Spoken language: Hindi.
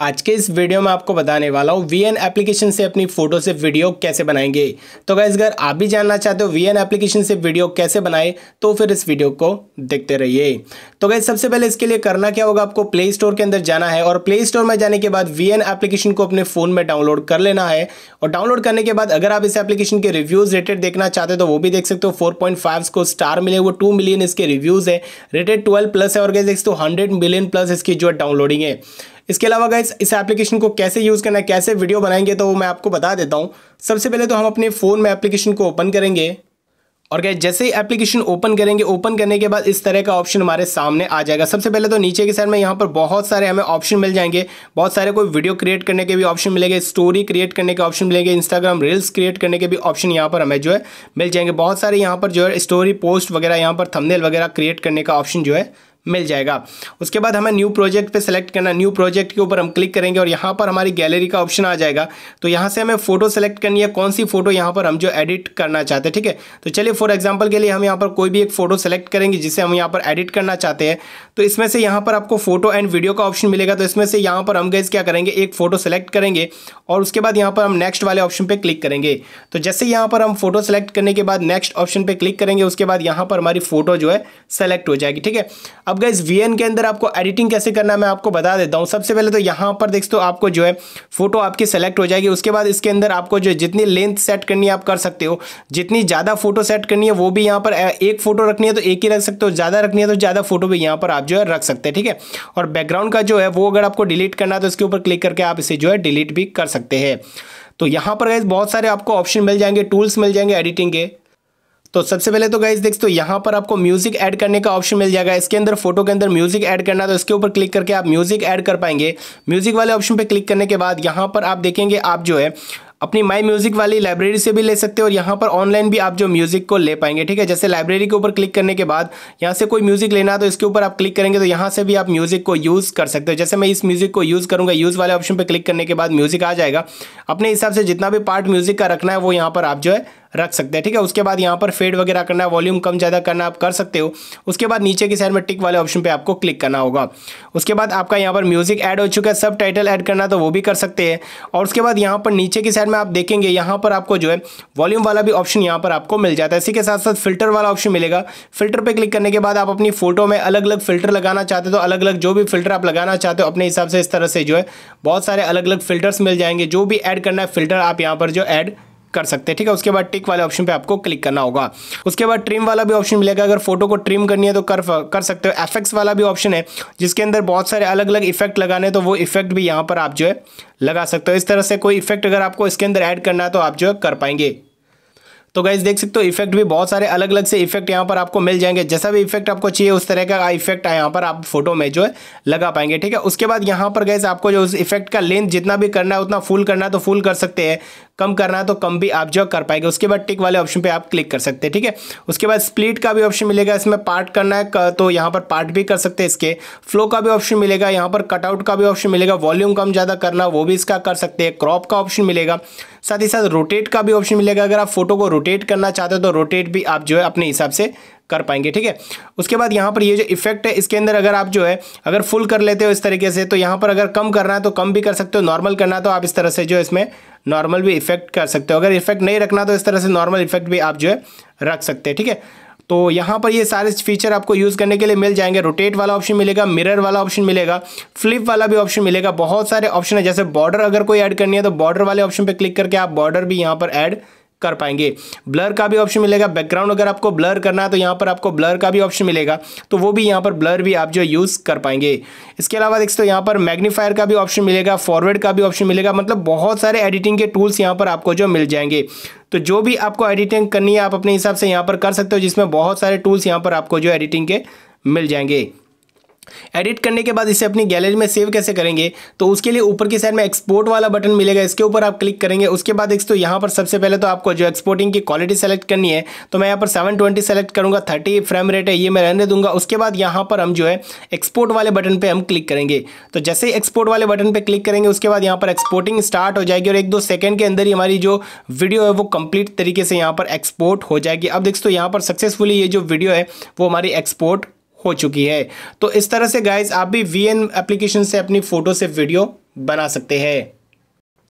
आज के इस वीडियो में आपको बताने वाला हूँ वी एन एप्लीकेशन से अपनी फ़ोटो से वीडियो कैसे बनाएंगे तो गैस अगर आप भी जानना चाहते हो वी एन एप्लीकेशन से वीडियो कैसे बनाए तो फिर इस वीडियो को देखते रहिए तो गैस सबसे पहले इसके लिए करना क्या होगा आपको प्ले स्टोर के अंदर जाना है और प्ले स्टोर में जाने के बाद वी एन एप्लीकेशन को अपने फ़ोन में डाउनलोड कर लेना है और डाउनलोड करने के बाद अगर आप इस एप्लीकेशन के रिव्यूज़ रेटेड देखना चाहते हो तो वो भी देख सकते हो फोर पॉइंट फाइव को स्टार मिले वो टू मिलियन इसके रिव्यूज़ है रेटेड ट्वेल्व प्लस है और गैस देख सकते हो हंड्रेड मिलियन प्लस इसकी जो डाउनलोडिंग है इसके अलावा गाइज इस एप्लीकेशन को कैसे यूज़ करना है कैसे वीडियो बनाएंगे तो वो मैं आपको बता देता हूँ सबसे पहले तो हम अपने फ़ोन में एप्लीकेशन को ओपन करेंगे और गए जैसे ही एप्लीकेशन ओपन करेंगे ओपन करने के बाद इस तरह का ऑप्शन हमारे सामने आ जाएगा सबसे पहले तो नीचे की साइड में यहाँ पर बहुत सारे हमें ऑप्शन मिल जाएंगे बहुत सारे कोई वीडियो क्रिएट करने के भी ऑप्शन मिलेंगे स्टोरी क्रिएट करने के ऑप्शन मिलेंगे इंस्टाग्राम रील्स क्रिएट करने के भी ऑप्शन यहाँ पर हमें जो है मिल जाएंगे बहुत सारे यहाँ पर जो है स्टोरी पोस्ट वगैरह यहाँ पर थमनेल वगैरह क्रिएट करने का ऑप्शन जो है मिल जाएगा उसके बाद हमें न्यू प्रोजेक्ट पर सेलेक्ट करना न्यू प्रोजेक्ट के ऊपर हम क्लिक करेंगे और यहाँ पर हमारी गैलरी का ऑप्शन आ जाएगा तो यहाँ से हमें फोटो सेलेक्ट करनी है कौन सी फोटो यहाँ पर हम जो एडिट करना चाहते हैं ठीक है तो चलिए फॉर एग्जाम्पल के लिए हम यहाँ पर कोई भी एक फोटो सेलेक्ट करेंगे जिसे हम यहाँ पर एडिट करना चाहते हैं तो इसमें से यहाँ पर आपको फोटो एंड वीडियो का ऑप्शन मिलेगा तो इसमें से यहाँ पर हम गैस क्या करेंगे एक फोटो सेलेक्ट करेंगे और उसके बाद यहाँ पर हम नेक्स्ट वाले ऑप्शन पर क्लिक करेंगे तो जैसे यहाँ पर हम फोटो सेलेक्ट करने के बाद नेक्स्ट ऑप्शन पर क्लिक करेंगे उसके बाद यहाँ पर हमारी फोटो जो है सेलेक्ट हो जाएगी ठीक है अब अब गाइज वी के अंदर आपको एडिटिंग कैसे करना मैं आपको बता देता हूँ सबसे पहले तो यहाँ पर देख तो आपको जो है फोटो आपकी सेलेक्ट हो जाएगी उसके बाद इसके अंदर आपको जो जितनी लेंथ सेट करनी है आप कर सकते हो जितनी ज़्यादा फोटो सेट करनी है वो भी यहाँ पर एक फोटो रखनी है तो एक ही रख सकते हो ज़्यादा रखनी है तो ज़्यादा फोटो भी यहाँ पर आप जो है रख सकते हैं ठीक है और बैकग्राउंड का जो है वो अगर आपको डिलीट करना है तो इसके ऊपर क्लिक करके आप इसे जो है डिलीट भी कर सकते हैं तो यहाँ पर गए बहुत सारे आपको ऑप्शन मिल जाएंगे टूल्स मिल जाएंगे एडिटिंग के तो सबसे पहले तो गाइज देखते हो यहाँ पर आपको म्यूजिक ऐड करने का ऑप्शन मिल जाएगा इसके अंदर फोटो के अंदर म्यूजिक ऐड करना तो इसके ऊपर क्लिक करके आप म्यूजिक ऐड कर पाएंगे म्यूजिक वाले ऑप्शन पे क्लिक करने के बाद यहाँ पर आप देखेंगे आप जो है अपनी माई म्यूजिक वाली लाइब्रेरी से भी ले सकते हो और यहाँ पर ऑनलाइन भी आप जो म्यूजिक को ले पाएंगे ठीक है जैसे लाइब्रेरी के ऊपर क्लिक करने के बाद यहाँ से कोई म्यूजिक लेना है तो इसके ऊपर आप क्लिक करेंगे तो यहाँ से भी आप म्यूजिक को यूज़ कर सकते हो जैसे मैं इस म्यूजिक को यूज़ करूँगा यूज़ वाले ऑप्शन पर क्लिक करने के बाद म्यूजिक आ जाएगा अपने हिसाब से जितना भी पार्ट म्यूजिक का रखना है वो यहाँ पर आप जो है रख सकते हैं ठीक है उसके बाद यहाँ पर फेड वगैरह करना है वॉल्यूम कम ज़्यादा करना आप कर सकते हो उसके बाद नीचे की साइड में टिक वाले ऑप्शन पे आपको क्लिक करना होगा उसके बाद आपका यहाँ पर म्यूजिक ऐड हो चुका है सब टाइटल ऐड करना तो वो भी कर सकते हैं और उसके बाद यहाँ पर नीचे की साइड में आप देखेंगे यहाँ पर आपको जो है वॉल्यूम वाला भी ऑप्शन यहाँ पर आपको मिल जाता है इसी के साथ साथ फिल्टर वाला ऑप्शन मिलेगा फिल्टर पर क्लिक करने के बाद आप अपनी फोटो में अलग अलग फिल्टर लगाना चाहते तो अलग अलग जो भी फिल्टर आप लगाना चाहते हो अपने हिसाब से इस तरह से जो है बहुत सारे अलग अलग फिल्टर्स मिल जाएंगे जो भी ऐड करना है फिल्टर आप यहाँ पर जो ऐड कर सकते हैं ठीक है उसके बाद टिक वाले ऑप्शन पे आपको क्लिक करना होगा उसके बाद ट्रिम वाला भी ऑप्शन मिलेगा अगर फोटो को ट्रिम करनी है तो कर कर सकते हो एफेक्ट्स वाला भी ऑप्शन है जिसके अंदर बहुत सारे अलग अलग इफेक्ट लगाने तो वो इफेक्ट भी यहाँ पर आप जो है लगा सकते हो इस तरह से कोई इफेक्ट अगर आपको इसके अंदर ऐड करना है तो आप जो है कर पाएंगे तो गाइज देख सकते हो इफेक्ट भी बहुत सारे अलग अलग से इफेक्ट यहाँ पर आपको मिल जाएंगे जैसा भी इफेक्ट आपको चाहिए उस तरह का इफेक्ट यहाँ पर आप फोटो में जो है लगा पाएंगे ठीक है उसके बाद यहाँ पर गैस आपको जो उस इफेक्ट का लेंथ जितना भी करना है उतना फुल करना है तो फुल कर सकते हैं कम करना है तो कम भी आप जो कर पाएंगे उसके बाद टिक वाले ऑप्शन पे आप क्लिक कर सकते हैं ठीक है उसके बाद स्प्लिट का भी ऑप्शन मिलेगा इसमें पार्ट करना है तो यहाँ पर पार्ट भी कर सकते हैं इसके फ्लो का भी ऑप्शन मिलेगा यहाँ पर कटआउट का भी ऑप्शन मिलेगा वॉल्यूम कम ज़्यादा करना वो भी इसका कर सकते हैं क्रॉप का ऑप्शन मिलेगा साथ ही साथ रोटेट का भी ऑप्शन मिलेगा अगर आप फोटो को रोटेट करना चाहते हो तो रोटेट भी आप जो है अपने हिसाब से कर पाएंगे ठीक है उसके बाद यहाँ पर ये जो इफेक्ट है इसके अंदर अगर आप जो है अगर फुल कर लेते हो इस तरीके से तो यहाँ पर अगर कम करना है तो कम भी कर सकते हो नॉर्मल करना है तो आप इस तरह से जो इसमें नॉर्मल भी इफेक्ट कर सकते हो अगर इफेक्ट नहीं रखना तो इस तरह से नॉर्मल इफेक्ट भी आप जो है रख सकते हैं ठीक है तो यहाँ पर ये सारे फीचर आपको यूज़ करने के लिए मिल जाएंगे रोटेट वाला ऑप्शन मिलेगा मिरर वाला ऑप्शन मिलेगा फ्लिप वाला भी ऑप्शन मिलेगा बहुत सारे ऑप्शन है जैसे बॉर्डर अगर कोई ऐड करनी है तो बॉर्डर वाले ऑप्शन पर क्लिक करके आप बॉर्डर भी यहाँ पर ऐड कर पाएंगे ब्लर का भी ऑप्शन मिलेगा बैकग्राउंड अगर आपको ब्लर करना है तो यहाँ पर आपको ब्लर का भी ऑप्शन मिलेगा तो वो भी यहाँ पर ब्लर भी आप जो यूज़ कर पाएंगे इसके अलावा देख सकते यहाँ पर मैग्नीफायर का भी ऑप्शन मिलेगा फॉरवर्ड का भी ऑप्शन मिलेगा मतलब बहुत सारे एडिटिंग के टूल्स यहाँ पर आपको जो मिल जाएंगे तो जो भी आपको एडिटिंग करनी है आप अपने हिसाब से यहाँ पर कर सकते हो जिसमें बहुत सारे टूल्स यहाँ पर आपको जो एडिटिंग के मिल जाएंगे एडिट करने के बाद इसे अपनी गैलरी में सेव कैसे करेंगे तो उसके लिए ऊपर की साइड में एक्सपोर्ट वाला बटन मिलेगा इसके ऊपर आप क्लिक करेंगे उसके बाद एक तो यहाँ पर सबसे पहले तो आपको जो एक्सपोर्टिंग की क्वालिटी सेलेक्ट करनी है तो मैं यहाँ पर सेवन ट्वेंटी सेलेक्ट करूँगा थर्टी फ्रेम रेट है ये मैं रहने दूंगा उसके बाद यहाँ पर हम जो है एक्सपोर्ट वाले बटन पर हम क्लिक करेंगे तो जैसे ही एक्सपोर्ट वाले बटन पर क्लिक करेंगे उसके बाद यहाँ पर एक्सपोर्टिंग स्टार्ट हो जाएगी और एक दो सेकेंड के अंदर ही हमारी जो वीडियो है वो कंप्लीट तरीके से यहाँ पर एक्सपोर्ट हो जाएगी अब देख तो यहाँ पर सक्सेसफुली ये जो वीडियो है वो हमारी एक्सपोर्ट हो चुकी है तो इस तरह से गाइज आप भी वी एप्लीकेशन से अपनी फ़ोटो से वीडियो बना सकते हैं